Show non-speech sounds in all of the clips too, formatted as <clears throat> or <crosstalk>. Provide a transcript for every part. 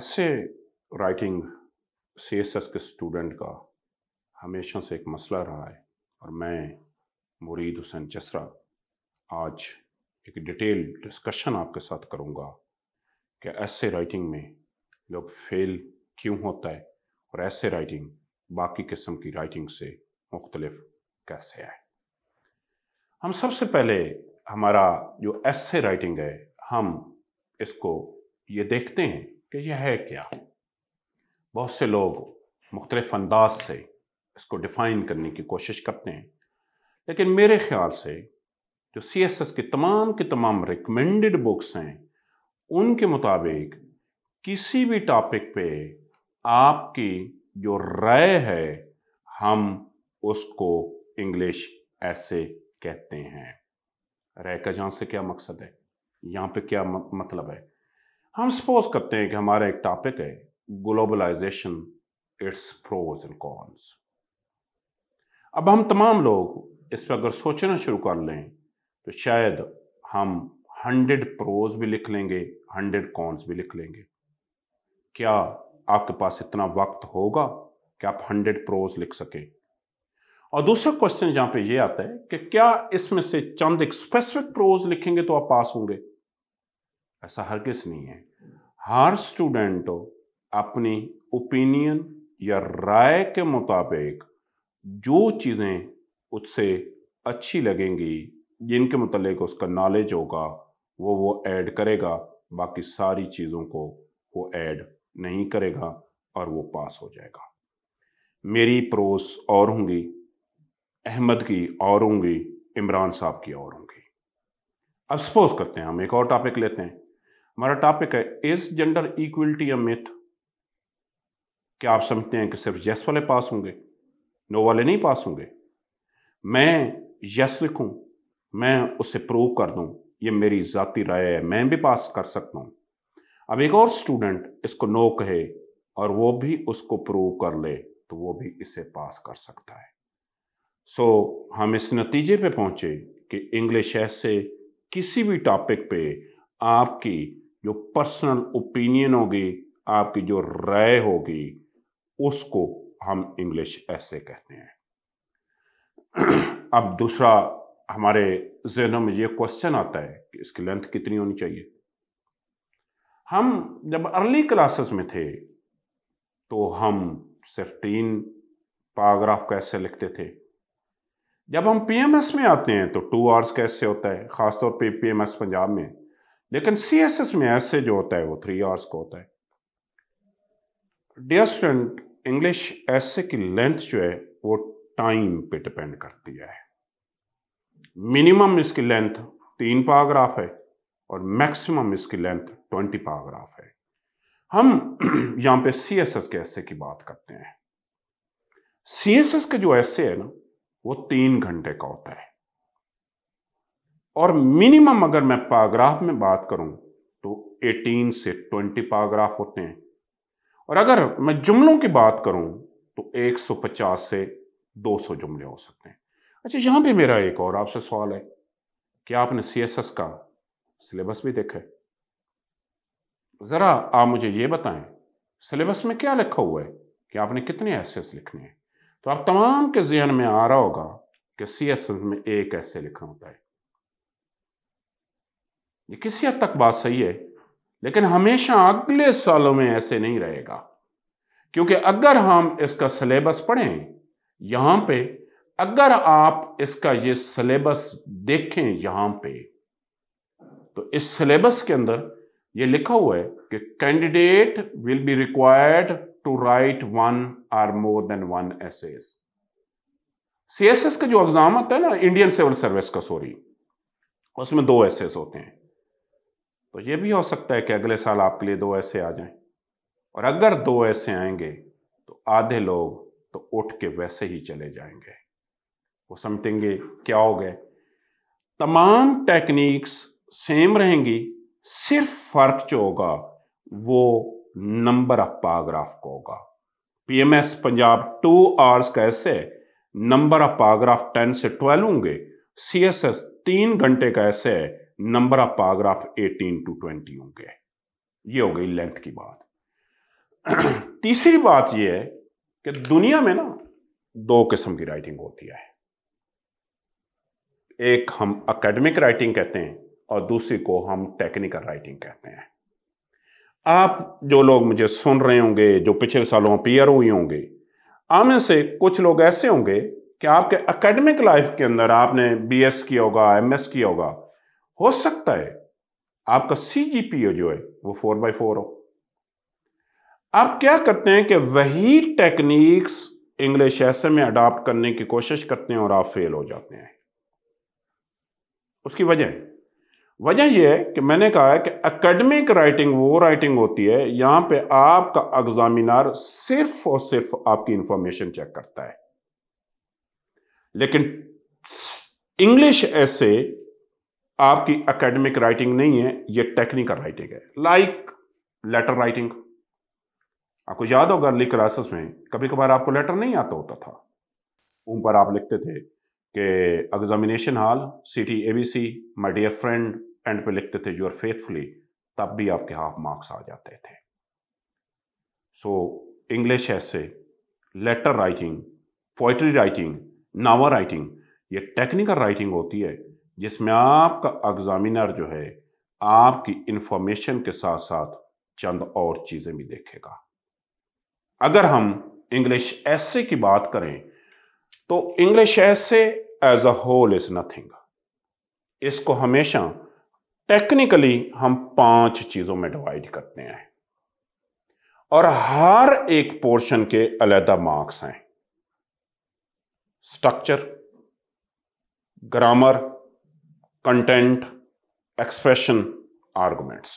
ऐसे writing C S S के student का हमेशा से एक मसला रहा है और मैं मुरीद हुसैन चसरा आज एक डिटेल डिस्कशन आपके साथ करूंगा कि ऐसे राइटिंग में लोग फेल क्यों होता है और ऐसे राइटिंग बाकी किस्म की राइटिंग से मुख्तलफ कैसे है हम सबसे पहले हमारा जो ऐसे राइटिंग है हम इसको ये देखते हैं कि यह है क्या बहुत से लोग मुख्तलिफ अंदाज से इसको डिफ़ाइन करने की कोशिश करते हैं लेकिन मेरे ख्याल से जो सी एस एस की तमाम की तमाम रिकमेंडेड बुक्स हैं उनके मुताबिक किसी भी टॉपिक पे आपकी जो राय है हम उसको इंग्लिश ऐसे कहते हैं राय का जहाँ से क्या मकसद है यहाँ पे क्या मतलब है हम सपोज करते हैं कि हमारा एक टॉपिक है globalisation its pros and cons अब हम तमाम लोग इस पर अगर सोचना शुरू कर लें तो शायद हम हंड्रेड प्रोज भी लिख लेंगे हंड्रेड कॉन्स भी लिख लेंगे क्या आपके पास इतना वक्त होगा कि आप हंड्रेड प्रोज लिख सकें और दूसरा क्वेश्चन जहां पे ये आता है कि क्या इसमें से चंद एक स्पेसिफिक प्रोज लिखेंगे तो आप पास होंगे ऐसा हर किस नहीं है हर स्टूडेंट अपनी ओपिनियन या राय के मुताबिक जो चीज़ें उससे अच्छी लगेंगी जिनके मतलब उसका नॉलेज होगा वो वो ऐड करेगा बाकी सारी चीज़ों को वो ऐड नहीं करेगा और वो पास हो जाएगा मेरी प्रोस और होंगी अहमद की और होंगी इमरान साहब की और होंगी अब सपोज करते हैं हम एक और टॉपिक लेते हैं हमारा टॉपिक है is gender equality a myth क्या आप समझते हैं कि सिर्फ यस वाले पास होंगे नो वाले नहीं पास होंगे मैं यस लिखूं मैं उसे प्रूव कर दूं ये मेरी जाति राय है मैं भी पास कर सकता हूं अब एक और स्टूडेंट इसको नो कहे और वो भी उसको प्रूव कर ले तो वो भी इसे पास कर सकता है सो so, हम इस नतीजे पे पहुंचे कि इंग्लिश ऐसे किसी भी टॉपिक पे आपकी जो पर्सनल ओपिनियन होगी आपकी जो राय होगी उसको हम इंग्लिश ऐसे कहते हैं अब दूसरा हमारे जहनों में ये क्वेश्चन आता है कि इसकी लेंथ कितनी होनी चाहिए हम जब अर्ली क्लासेस में थे तो हम सिर्फ तीन पैराग्राफ कैसे लिखते थे जब हम पीएमएस में आते हैं तो टू आवर्स कैसे होता है ख़ासतौर पे पीएमएस पंजाब में लेकिन सी एस एस में ऐसे जो होता है वो थ्री आवर्स का होता है डियर स्टूडेंट इंग्लिश ऐसे की लेंथ जो है वो टाइम पे डिपेंड करती है मिनिमम इसकी लेंथ तीन पाराग्राफ है और मैक्सिमम इसकी लेंथ ट्वेंटी पाराग्राफ है हम <clears throat> यहां पे सी एस एस के ऐसे की बात करते हैं सी एस एस जो ऐसे है ना वो तीन घंटे का होता है और मिनिमम अगर मैं पैराग्राफ में बात करूं तो 18 से 20 पैराग्राफ होते हैं और अगर मैं जुमलों की बात करूं तो 150 से 200 जुमले हो सकते हैं अच्छा यहां पे मेरा एक और आपसे सवाल है क्या आपने सी का सिलेबस भी देखा है ज़रा आप मुझे ये बताएं सिलेबस में क्या लिखा हुआ है कि आपने कितने ऐसे लिखने हैं तो आप तमाम के जहन में आ रहा होगा कि सी में एक ऐसे लिखना होता है ये किसी हद तक बात सही है लेकिन हमेशा अगले सालों में ऐसे नहीं रहेगा क्योंकि अगर हम इसका सिलेबस पढ़ें यहां पे अगर आप इसका ये सिलेबस देखें यहां पे तो इस सिलेबस के अंदर ये लिखा हुआ है कि candidate will be required to write one or more than one essays CSS का जो एग्जाम आता है ना इंडियन सिविल सर्विस का सॉरी उसमें दो एसेस होते हैं तो ये भी हो सकता है कि अगले साल आपके लिए दो ऐसे आ जाएं और अगर दो ऐसे आएंगे तो आधे लोग तो उठ के वैसे ही चले जाएंगे वो समझेंगे क्या हो गए तमाम टेक्निक्स सेम रहेंगी सिर्फ फर्क जो होगा वो नंबर ऑफ पाराग्राफ का होगा पीएमएस पंजाब टू आवर्स का essay number of paragraph ten से ट्वेल्व होंगे सीएसएस तीन घंटे का ऐसे है नंबर ऑफ पैराग्राफ 18 टू 20 होंगे ये हो गई लेंथ की बात <clears throat> तीसरी बात ये है कि दुनिया में ना दो किस्म की राइटिंग होती है एक हम एकेडमिक राइटिंग कहते हैं और दूसरी को हम टेक्निकल राइटिंग कहते हैं आप जो लोग मुझे सुन रहे होंगे जो पिछले सालों अपीयर हुए होंगे आम से कुछ लोग ऐसे होंगे कि आपके एकेडमिक लाइफ के अंदर आपने बीएस किया होगा एमएस किया होगा हो सकता है आपका सीजीपीओ जो है वो फोर बाई फोर हो आप क्या करते हैं कि वही टेक्निक्स इंग्लिश ऐसे में अडॉप्ट करने की कोशिश करते हैं और आप फेल हो जाते हैं उसकी वजह वजह यह है कि मैंने कहा है कि एकेडमिक राइटिंग वो राइटिंग होती है यहां पे आपका एग्जामिनार सिर्फ और सिर्फ आपकी इंफॉर्मेशन चेक करता है लेकिन इंग्लिश ऐसे आपकी एकेडमिक राइटिंग नहीं है ये टेक्निकल राइटिंग है लाइक लेटर राइटिंग आपको याद होगा अर्ली क्लासेस में कभी कभार आपको लेटर नहीं आता होता था उन पर आप लिखते थे कि examination hall city ABC my dear friend end पे लिखते थे यूर फेथफुली तब भी आपके हाफ मार्क्स आ जाते थे so English essay letter writing poetry writing नावा राइटिंग ये टेक्निकल राइटिंग होती है जिसमें आपका एग्ज़ामिनर जो है आपकी इंफॉर्मेशन के साथ साथ चंद और चीज़ें भी देखेगा अगर हम इंग्लिश ऐसे की बात करें तो English essay as a whole is nothing इसको हमेशा टेक्निकली हम पांच चीज़ों में डिवाइड करते हैं और हर एक पोर्शन के अलहदा मार्क्स हैं structure grammar content expression arguments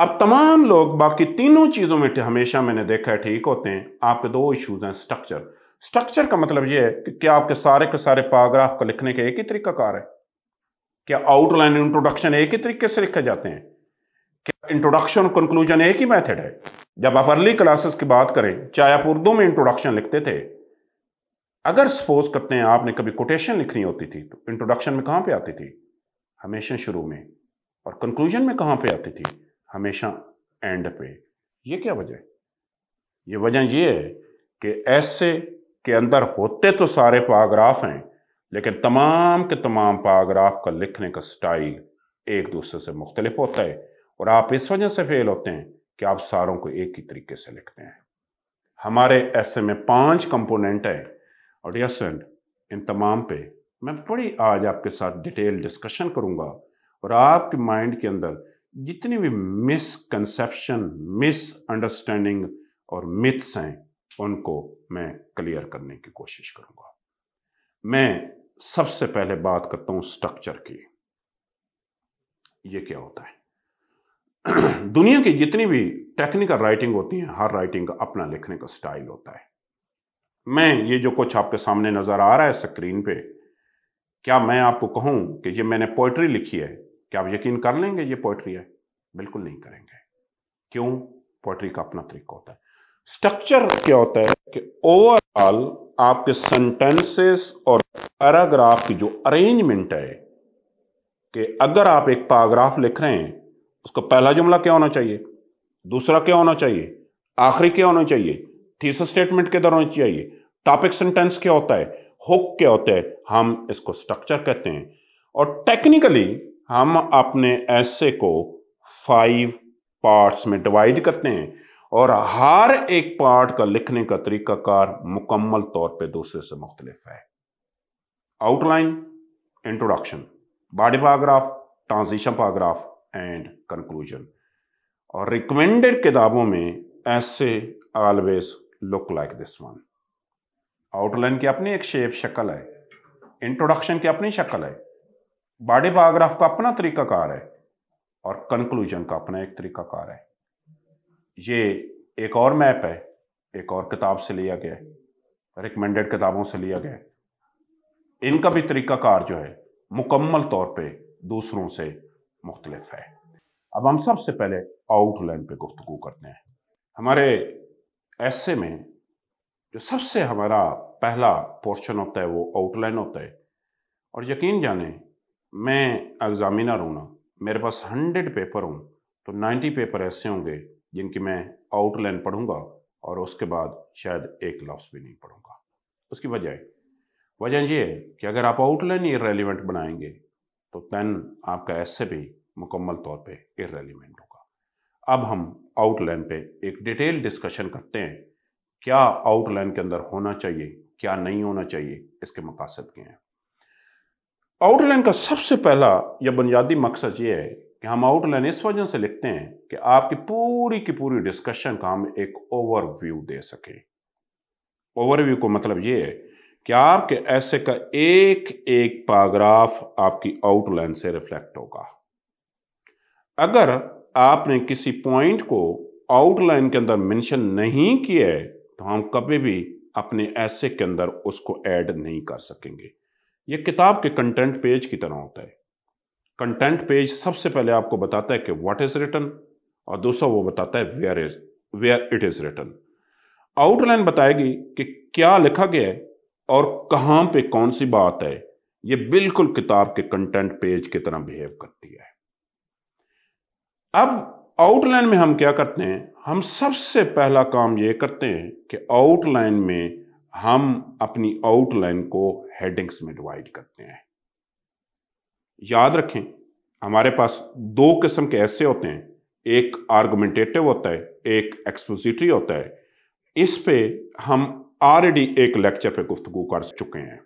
अब तमाम लोग बाकी तीनों चीज़ों में हमेशा मैंने देखा है ठीक होते हैं आपके दो इश्यूज हैं स्ट्रक्चर स्ट्रक्चर का मतलब यह है कि क्या आपके सारे के सारे पैराग्राफ को लिखने का एक ही तरीका कार है क्या आउटलाइन इंट्रोडक्शन एक ही तरीके से लिखे जाते हैं क्या इंट्रोडक्शन और कंक्लूजन एक ही मेथड है जब आप अर्ली क्लासेस की बात करें चाहे आप उर्दू में इंट्रोडक्शन लिखते थे अगर सपोज करते हैं आपने कभी कोटेशन लिखनी होती थी तो इंट्रोडक्शन में कहां पे आती थी हमेशा शुरू में और कंक्लूजन में कहां पे आती थी हमेशा एंड पे ये क्या वजह है ये वजह ये है कि ऐसे के अंदर होते तो सारे पाग्राफ हैं लेकिन तमाम के तमाम पाग्राफ का लिखने का स्टाइल एक दूसरे से मुख्तलिफ होता है और आप इस वजह से फेल होते हैं कि आप सारों को एक ही तरीके से लिखते हैं हमारे ऐसे में पांच कंपोनेंट हैं अडियासेंट इन तमाम पे मैं बड़ी आज आपके साथ डिटेल डिस्कशन करूँगा और आपके माइंड के अंदर जितनी भी मिसकनसेप्शन मिस अंडरस्टैंडिंग और मिथ्स हैं उनको मैं क्लियर करने की कोशिश करूँगा मैं सबसे पहले बात करता हूँ स्ट्रक्चर की ये क्या होता है <clears throat> दुनिया की जितनी भी टेक्निकल राइटिंग होती है हर राइटिंग का अपना लिखने का स्टाइल होता है मैं ये जो कुछ आपके सामने नज़र आ रहा है स्क्रीन पे क्या मैं आपको कहूं कि ये मैंने पोइट्री लिखी है क्या आप यकीन कर लेंगे ये पोइट्री है बिल्कुल नहीं करेंगे क्यों पोइट्री का अपना तरीका होता है स्ट्रक्चर क्या होता है कि ओवरऑल आपके सेंटेंसेस और पैराग्राफ की जो अरेंजमेंट है कि अगर आप एक पैराग्राफ लिख रहे हैं उसका पहला जुमला क्या होना चाहिए दूसरा क्या होना चाहिए आखिरी क्या होना चाहिए थीसर स्टेटमेंट के दौरान चाहिए टॉपिक सेंटेंस क्या होता है हुक क्या होता है हम इसको स्ट्रक्चर कहते हैं और टेक्निकली हम अपने ऐसे को फाइव पार्ट्स में डिवाइड करते हैं और हर एक पार्ट का लिखने का तरीकाकार मुकम्मल तौर पे दूसरे से मुख्तलिफ है outline introduction body paragraph transition paragraph and conclusion और रिकमेंडेड किताबों में essay always look like this one outline की अपनी एक शेप शक्ल है इंट्रोडक्शन की अपनी शक्ल है बॉडी बायोग्राफ का अपना तरीकाकार है और कंक्लूजन का अपना एक तरीकाकार है ये एक और मैप है एक और किताब से लिया गया है रिकमेंडेड किताबों से लिया गया है इनका भी तरीकाकार जो है मुकम्मल तौर पे दूसरों से मुख्तलफ है अब हम सबसे पहले आउटलाइन पे गुफ्तु करते हैं हमारे ऐसे में जो सबसे हमारा पहला पोर्शन होता है वो आउटलाइन होता है और यकीन जाने मैं एग्ज़ामिनर हूँ ना मेरे पास हंड्रेड पेपर हूँ तो नाइन्टी पेपर ऐसे होंगे जिनकी मैं आउटलाइन पढ़ूँगा और उसके बाद शायद एक लफ्स भी नहीं पढ़ूँगा उसकी वजह वजह ये है कि अगर आप आउटलाइन रेलिवेंट बनाएंगे तो तेन आपका ऐसे भी मुकम्मल तौर पे इरेलीवेंट होगा अब हम आउटलाइन पे एक डिटेल डिस्कशन करते हैं क्या आउटलाइन के अंदर होना चाहिए क्या नहीं होना चाहिए इसके मकासद क्या हैं आउटलाइन का सबसे पहला या बुनियादी मकसद ये है कि हम आउटलाइन इस वजह से लिखते हैं कि आपकी पूरी की पूरी डिस्कशन का हम एक ओवरव्यू दे सकें ओवरव्यू को मतलब ये है कि आपके ऐसे का एक एक पैराग्राफ आपकी आउटलाइन से रिफ्लेक्ट होगा अगर आपने किसी पॉइंट को आउटलाइन के अंदर मेंशन नहीं किया है तो हम कभी भी अपने ऐसे के अंदर उसको ऐड नहीं कर सकेंगे ये किताब के कंटेंट पेज की तरह होता है कंटेंट पेज सबसे पहले आपको बताता है कि व्हाट इज रिटर्न और दूसरा वो बताता है where is where it is written outline बताएगी कि क्या लिखा गया है और कहां पे कौन सी बात है ये बिल्कुल किताब के कंटेंट पेज की तरह बिहेव करती है अब आउटलाइन में हम क्या करते हैं हम सबसे पहला काम ये करते हैं कि आउटलाइन में हम अपनी आउटलाइन को हेडिंग्स में डिवाइड करते हैं याद रखें हमारे पास दो किस्म के ऐसे होते हैं एक आर्गुमेंटेटिव होता है एक एक्सपोजिटरी होता है इस पे हम ऑलरेडी एक लेक्चर पे गुफ्तगु कर चुके हैं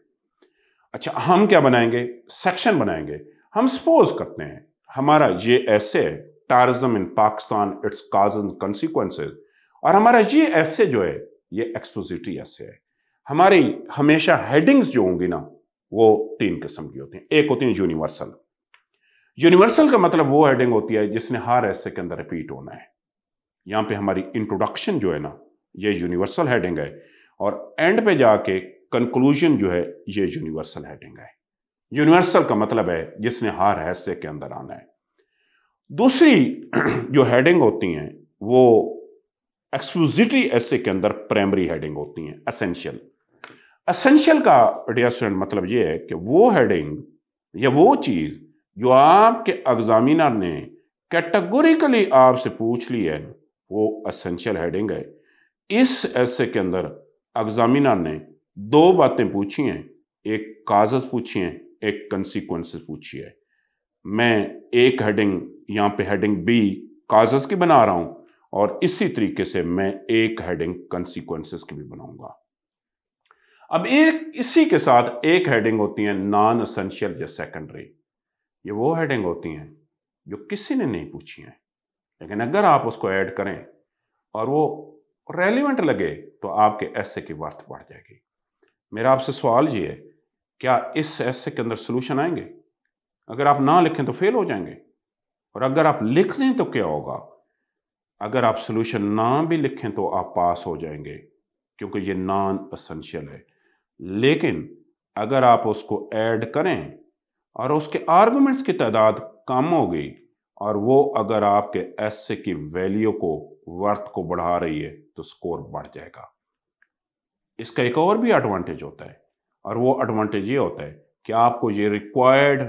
अच्छा हम क्या बनाएंगे सेक्शन बनाएंगे हम सपोज करते हैं हमारा ये ऐसे है terrorism in Pakistan its cause and consequences और हमारा ये ऐसे जो है ये एक्सपोजिटी ऐसे है हमारी हमेशा हेडिंग्स जो होंगी ना वो तीन किस्म की होती हैं एक होती है यूनिवर्सल यूनिवर्सल का मतलब वो हेडिंग होती है जिसने हर ऐसे के अंदर रिपीट होना है यहाँ पे हमारी इंट्रोडक्शन जो है ना ये यूनिवर्सल हेडिंग है और एंड पे जाके कंक्लूजन जो है ये यूनिवर्सल हेडिंग है यूनिवर्सल का मतलब है जिसने हर हैसे के अंदर आना है दूसरी <clears throat> जो हेडिंग होती हैं वो एक्सक्लूजिटी ऐसे के अंदर प्राइमरी हेडिंग होती हैं असेंशियल असेंशियल का डियर स्टूडेंट मतलब ये है कि वो हेडिंग या वो चीज़ जो आपके एग्जामिनर ने कैटेगोरिकली आपसे पूछ ली है वो असेंशियल हेडिंग है इस ऐसे के अंदर एग्जामिनर ने दो बातें पूछी हैं एक काजस पूछी हैं एक कंसिक्वेंसेस पूछी है मैं एक हेडिंग यहां पे हेडिंग बी काजस की बना रहा हूं और इसी तरीके से मैं एक हेडिंग कंसिक्वेंसेस की भी बनाऊंगा अब एक इसी के साथ एक हेडिंग होती है नॉन असेंशियल या सेकेंडरी ये वो हेडिंग होती हैं जो किसी ने नहीं पूछी हैं लेकिन अगर आप उसको ऐड करें और वो रेलिवेंट लगे तो आपके ऐसे की वर्थ बढ़ जाएगी मेरा आपसे सवाल ये है क्या इस ऐसे के अंदर सोल्यूशन आएंगे अगर आप ना लिखें तो फेल हो जाएंगे और अगर आप लिख दें तो क्या होगा अगर आप सोल्यूशन ना भी लिखें तो आप पास हो जाएंगे क्योंकि ये नॉन असेंशियल है लेकिन अगर आप उसको ऐड करें और उसके आर्गूमेंट्स की तादाद कम होगी और वो अगर आपके एस की वैल्यू को वर्थ को बढ़ा रही है तो स्कोर बढ़ जाएगा इसका एक और भी एडवांटेज होता है और वो एडवांटेज ये होता है क्या आपको ये रिक्वायर्ड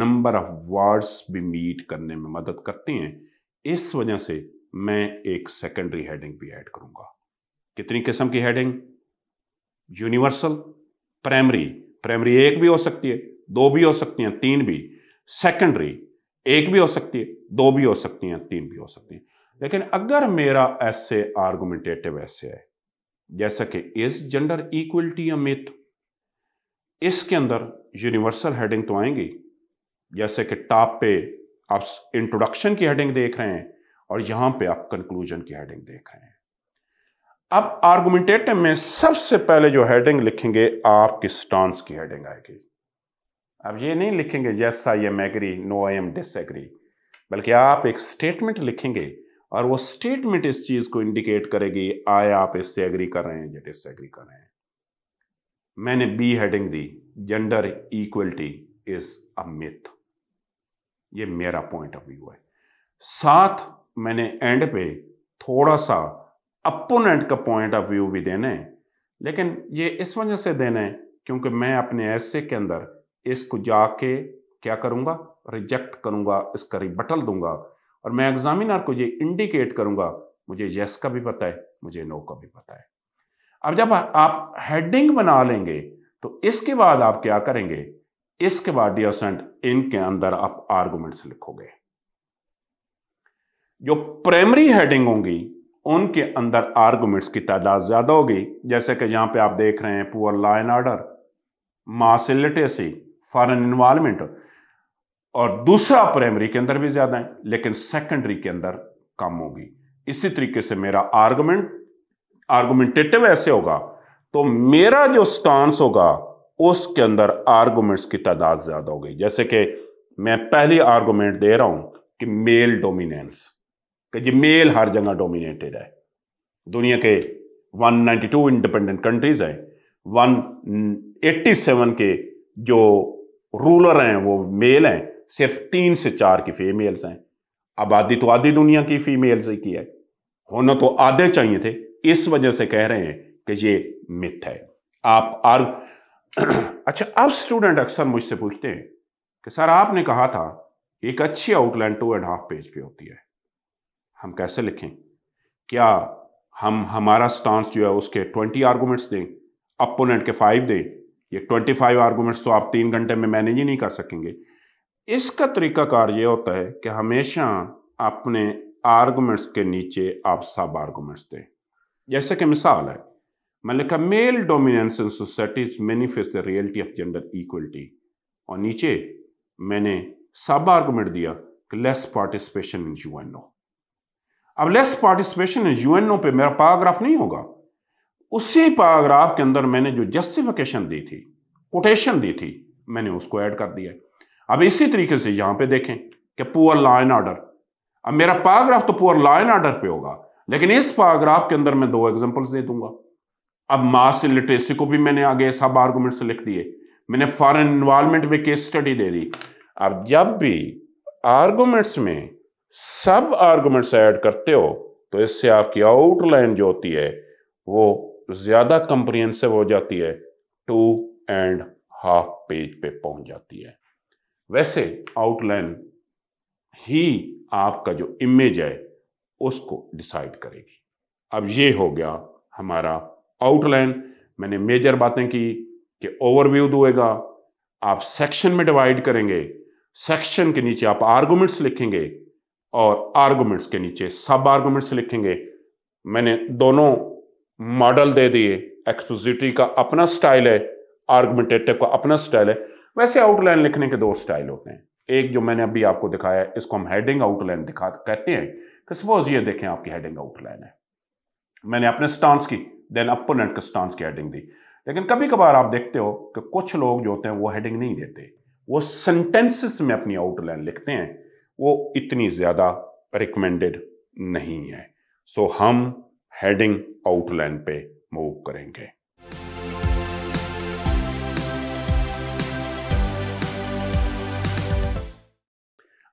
नंबर ऑफ वर्ड्स भी मीट करने में मदद करते हैं इस वजह से मैं एक सेकेंडरी हेडिंग भी ऐड करूंगा कितनी किस्म की हेडिंग यूनिवर्सल प्राइमरी प्राइमरी एक भी हो सकती है दो भी हो सकती हैं तीन भी सेकेंडरी एक भी हो सकती है दो भी हो सकती हैं तीन भी हो सकती हैं लेकिन अगर मेरा ऐसे आर्गुमेंटेटिव ऐसे है जैसा कि इज जेंडर इक्वलिटी या मिथ इसके अंदर यूनिवर्सल हेडिंग तो आएंगी जैसे कि टॉप पे आप इंट्रोडक्शन की हेडिंग देख रहे हैं और यहां पे आप कंक्लूजन की हेडिंग देख रहे हैं अब आर्गुमेंटेटिव में सबसे पहले जो हेडिंग लिखेंगे आपकी स्टांस की हेडिंग आएगी अब ये नहीं लिखेंगे जैस I am agree no I am disagree बल्कि आप एक स्टेटमेंट लिखेंगे और वो स्टेटमेंट इस चीज को इंडिकेट करेगी आए आप इससे एग्री कर रहे हैं या डिसएग्री कर रहे हैं मैंने बी हेडिंग दी जेंडर इक्वलिटी इज अमित ये मेरा पॉइंट ऑफ व्यू है साथ मैंने एंड पे थोड़ा सा अपोनेंट का पॉइंट ऑफ व्यू भी देना है लेकिन ये इस वजह से देना है क्योंकि मैं अपने ऐसे के अंदर इसको जाके क्या करूंगा रिजेक्ट करूंगा इसका रिबटल दूंगा और मैं एग्जामिनर को ये इंडिकेट करूंगा मुझे यस का भी पता है मुझे नो का भी पता है अब जब आप हेडिंग बना लेंगे तो इसके बाद आप क्या करेंगे इसके बाद डियोसेंट इनके अंदर आप आर्गूमेंट्स लिखोगे जो प्राइमरी हेडिंग होंगी उनके अंदर आर्गूमेंट्स की तादाद ज्यादा होगी जैसे कि यहां पे आप देख रहे हैं poor law and order mass literacy foreign environment और दूसरा प्राइमरी के अंदर भी ज्यादा है लेकिन सेकेंडरी के अंदर कम होगी इसी तरीके से मेरा आर्गूमेंट आर्गुमेंटेटिव ऐसे होगा तो मेरा जो स्टांस होगा उसके अंदर आर्गुमेंट्स की तादाद ज़्यादा हो गई जैसे कि मैं पहली आर्गुमेंट दे रहा हूं कि मेल डोमिनेंस कि जी मेल हर जगह डोमिनेटेड है दुनिया के 192 इंडिपेंडेंट कंट्रीज हैं 187 के जो रूलर हैं वो मेल हैं सिर्फ तीन से चार की फीमेल्स हैं आबादी तो आधी दुनिया की फीमेल्स ही की है होना तो आधे चाहिए थे इस वजह से कह रहे हैं कि ये मिथ है आप आर <clears throat> अच्छा अब स्टूडेंट अक्सर मुझसे पूछते हैं कि सर आपने कहा था एक अच्छी outline two and half page पे होती है हम कैसे लिखें क्या हम हमारा स्टांस जो है उसके ट्वेंटी आर्गूमेंट्स दें अपोनेंट के फाइव दें ये ट्वेंटी फाइव आर्गूमेंट्स तो आप तीन घंटे में मैनेज ही नहीं कर सकेंगे इसका तरीका कार ये होता है कि हमेशा अपने आर्गूमेंट्स के नीचे आप सब आर्गूमेंट्स दें जैसे कि मिसाल है मैंने लिखा male dominance in societies manifest the reality of gender equality और नीचे मैंने सब आर्गूमेंट दिया कि लेस पार्टिसिपेशन इन यूएनओ अब लेस पार्टिसिपेशन इन यूएनओ पे मेरा पैराग्राफ नहीं होगा उसी पैराग्राफ के अंदर मैंने जो जस्टिफिकेशन दी थी कोटेशन दी थी मैंने उसको ऐड कर दिया अब इसी तरीके से यहां पे देखें कि पुअर लॉ एंड ऑर्डर अब मेरा पैराग्राफ तो पुअर लॉ एंड ऑर्डर पे होगा लेकिन इस पैराग्राफ के अंदर मैं दो एग्जांपल्स दे दूंगा अब मास लिटरेसी को भी मैंने आगे सब आर्गूमेंट से लिख दिए मैंने फॉरेन इन्वॉल्वमेंट में केस स्टडी दे दी अब जब भी आर्गूमेंट्स में सब आर्गूमेंट्स ऐड करते हो तो इससे आपकी आउटलाइन जो होती है वो ज्यादा कंप्रिहेंसिव हो जाती है टू एंड हाफ पेज पे पहुंच जाती है वैसे आउटलाइन ही आपका जो इमेज है उसको डिसाइड करेगी अब ये हो गया हमारा आउटलाइन मैंने मेजर बातें की कि ओवरव्यू दूएगा आप सेक्शन में डिवाइड करेंगे सेक्शन के नीचे आप आर्गूमेंट्स लिखेंगे और आर्गूमेंट्स के नीचे सब आर्गूमेंट्स लिखेंगे मैंने दोनों मॉडल दे दिए एक्सपोजिटी का अपना स्टाइल है आर्गूमेंटेटिव का अपना स्टाइल है वैसे आउटलाइन लिखने के दो स्टाइल होते हैं एक जो मैंने अभी आपको दिखाया है इसको हम हेडिंग आउटलाइन दिखा कहते हैं सपोज तो ये देखें आपकी हेडिंग आउटलाइन है मैंने अपने स्टांस की देन अपोनेंट के स्टांस की हेडिंग दी लेकिन कभी कभार आप देखते हो कि कुछ लोग जो होते हैं वो हेडिंग नहीं देते वो सेंटेंसेस में अपनी आउटलाइन लिखते हैं वो इतनी ज़्यादा रिकमेंडेड नहीं है सो so, हम हेडिंग आउटलाइन पे मूव करेंगे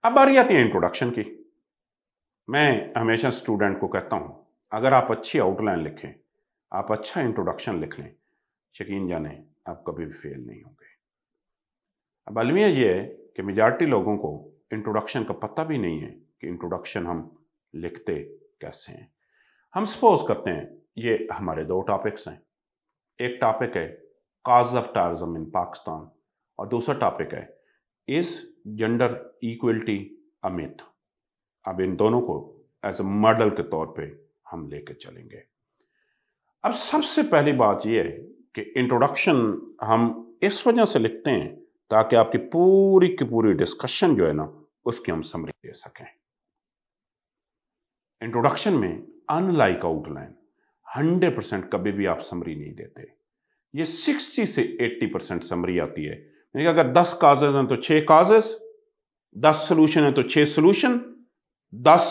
अब बारी आती है इंट्रोडक्शन की मैं हमेशा स्टूडेंट को कहता हूँ अगर आप अच्छी आउटलाइन लिखें आप अच्छा इंट्रोडक्शन लिख लें यकीन जाने आप कभी भी फेल नहीं होंगे अब अलमिया ये है कि मेजॉरिटी लोगों को इंट्रोडक्शन का पता भी नहीं है कि इंट्रोडक्शन हम लिखते कैसे हैं हम सपोज करते हैं ये हमारे दो टॉपिक्स हैं एक टॉपिक है काज ऑफ टारिज्म इन पाकिस्तान और दूसरा टॉपिक है इस जेंडर इक्वलिटी अमित अब इन दोनों को एज ए मॉडल के तौर पे हम लेके चलेंगे अब सबसे पहली बात यह है कि इंट्रोडक्शन हम इस वजह से लिखते हैं ताकि आपकी पूरी की पूरी डिस्कशन जो है ना उसकी हम समरी दे सकें इंट्रोडक्शन में अनलाइक आउटलाइन 100 परसेंट कभी भी आप समरी नहीं देते ये 60 से 80 परसेंट समरी आती है अगर 10 काजेज हैं तो 6 काजेज 10 सोल्यूशन है तो 6 सोल्यूशन दस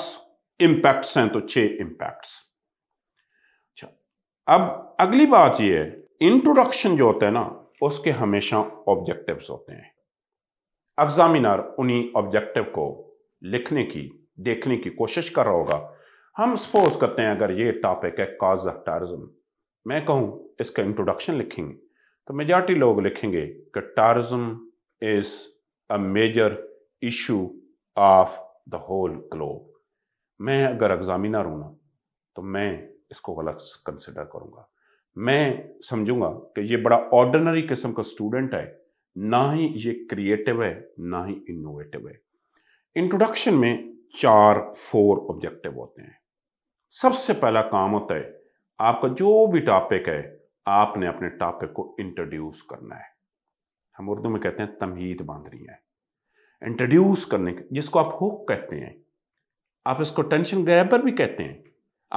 इंपैक्ट्स हैं तो छह इंपैक्ट्स अच्छा अब अगली बात यह है इंट्रोडक्शन जो होता है ना उसके हमेशा ऑब्जेक्टिव्स होते हैं एग्जामिनर उन्हीं ऑब्जेक्टिव को लिखने की देखने की कोशिश कर रहा होगा हम सपोज करते हैं अगर ये टॉपिक है काज ऑफ टारज्म मैं कहूं इसका इंट्रोडक्शन लिखेंगे तो मेजॉरिटी लोग लिखेंगे कि terrorism is a major issue of the whole globe मैं अगर एग्जामिनर हूं ना तो मैं इसको गलत कंसिडर करूंगा मैं समझूंगा कि ये बड़ा ऑर्डिनरी किस्म का स्टूडेंट है ना ही ये क्रिएटिव है ना ही इनोवेटिव है इंट्रोडक्शन में चार फोर ऑब्जेक्टिव होते हैं सबसे पहला काम होता है आपका जो भी टॉपिक है आपने अपने टॉपिक को इंट्रोड्यूस करना है हम उर्दू में कहते हैं तमहीद रही है इंट्रोड्यूस करने के जिसको आप हुक कहते हैं आप इसको टेंशन ग्रैबर भी कहते हैं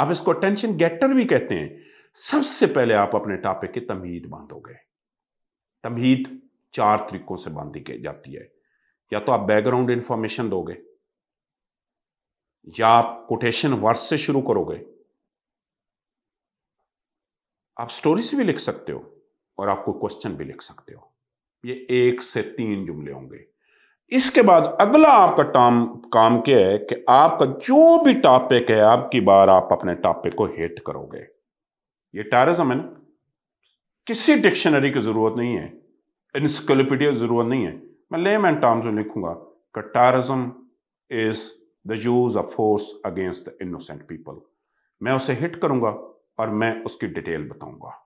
आप इसको टेंशन गेटर भी कहते हैं सबसे पहले आप अपने टॉपिक की तमहीद बांधोगे तमहीद चार तरीकों से बांधी जाती है या तो आप बैकग्राउंड इंफॉर्मेशन दोगे या आप कोटेशन वर्स से शुरू करोगे आप स्टोरी से भी लिख सकते हो और आपको क्वेश्चन भी लिख सकते हो ये एक से तीन जुमले होंगे इसके बाद अगला आपका टाम काम क्या है कि आपका जो भी टॉपिक है आपकी बार आप अपने टॉपिक को हेट करोगे ये टैरिज्म है ना किसी डिक्शनरी की ज़रूरत नहीं है इंस्कलोपीडिया ज़रूरत नहीं है मैं लेम एंड टर्म्स में लिखूंगा कि terrorism is the use of force against the innocent people मैं उसे हिट करूंगा और मैं उसकी डिटेल बताऊंगा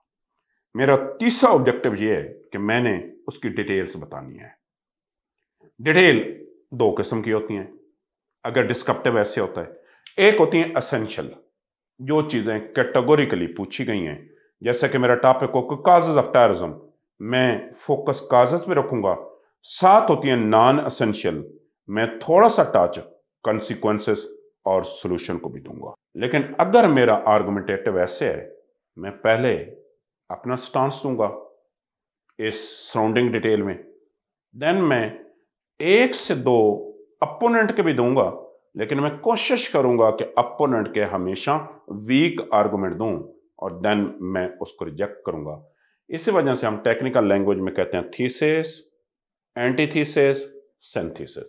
मेरा तीसरा ऑब्जेक्टिव ये है कि मैंने उसकी डिटेल्स बतानी है डिटेल दो किस्म की होती हैं अगर डिस्क्रप्टिव ऐसे होता है एक होती है असेंशियल जो चीज़ें कैटेगोरिकली पूछी गई हैं जैसे कि मेरा टॉपिक हो काजेज ऑफ टेरिज्म मैं फोकस काजेज पे रखूंगा सात होती हैं नॉन असेंशियल मैं थोड़ा सा टच कॉन्सिक्वेंसेस और सोल्यूशन को भी दूंगा लेकिन अगर मेरा आर्गुमेंटेटिव ऐसे है मैं पहले अपना स्टांस दूंगा इस सराउंडिंग डिटेल में देन मैं एक से दो अपोनेंट के भी दूंगा लेकिन मैं कोशिश करूंगा कि अपोनेंट के हमेशा वीक आर्गूमेंट दूं और देन मैं उसको रिजेक्ट करूंगा इसी वजह से हम टेक्निकल लैंग्वेज में कहते हैं थीसिस एंटीथीसिस सेंथीसिस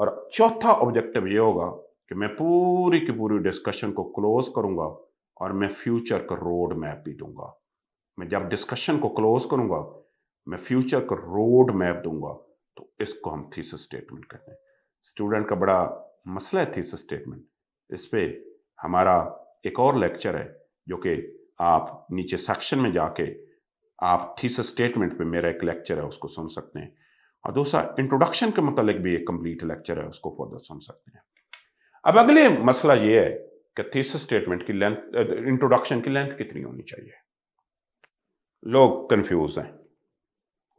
और चौथा ऑब्जेक्टिव ये होगा कि मैं पूरी की पूरी डिस्कशन को क्लोज करूंगा और मैं फ्यूचर का रोड मैप भी दूंगा मैं जब डिस्कशन को क्लोज करूंगा मैं फ्यूचर का रोड मैप दूंगा तो इसको हम थीसिस स्टेटमेंट कहते हैं स्टूडेंट का बड़ा मसला है थीसिस स्टेटमेंट इस पर हमारा एक और लेक्चर है जो कि आप नीचे सेक्शन में जाके आप थीसिस स्टेटमेंट पे मेरा एक लेक्चर है उसको सुन सकते हैं और दूसरा इंट्रोडक्शन के मतलब भी एक कंप्लीट लेक्चर है उसको फर्दर सुन सकते हैं अब अगले मसला ये है कि थीसिस स्टेटमेंट की लेंथ इंट्रोडक्शन की लेंथ कितनी होनी चाहिए लोग कंफ्यूज हैं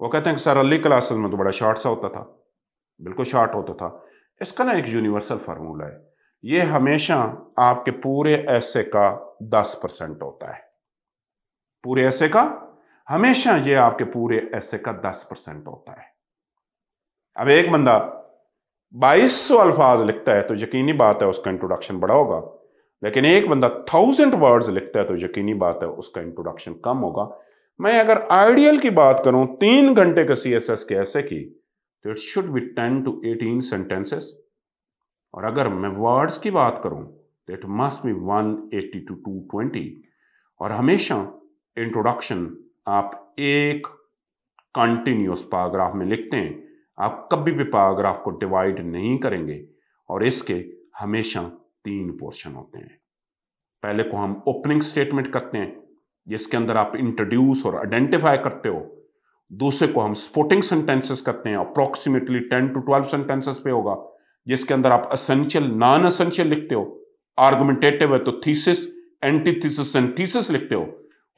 वो कहते हैं कि सर अर्ली क्लासेस में तो बड़ा शॉर्ट सा होता था बिल्कुल शॉर्ट होता था इसका ना एक यूनिवर्सल फार्मूला है ये हमेशा आपके पूरे ऐसे का दस परसेंट होता है पूरे ऐसे का हमेशा ये आपके पूरे ऐसे का दस परसेंट होता है अब एक बंदा बाईस सौ अल्फाज लिखता है तो यकीनी बात है उसका इंट्रोडक्शन बड़ा होगा लेकिन एक बंदा थाउजेंड वर्ड्स लिखता है तो यकीनी बात है उसका इंट्रोडक्शन कम होगा मैं अगर आइडियल की बात करूं तीन घंटे का सी एस एस के ऐसे की तो it should be ten to eighteen sentences और अगर मैं वर्ड्स की बात करूं तो it must be one eighty to two twenty और हमेशा इंट्रोडक्शन आप एक कंटिन्यूस पैराग्राफ में लिखते हैं आप कभी भी पैराग्राफ को डिवाइड नहीं करेंगे और इसके हमेशा तीन पोर्शन होते हैं पहले को हम ओपनिंग स्टेटमेंट करते हैं जिसके अंदर आप इंट्रोड्यूस और आइडेंटिफाई करते हो दूसरे को हम स्पोर्टिंग सेंटेंसेस करते हैं approximately ten to twelve sentences पे होगा जिसके अंदर आप असेंशियल नॉन असेंशियल लिखते हो आर्गुमेंटेटिव है तो thesis antithesis and thesis लिखते हो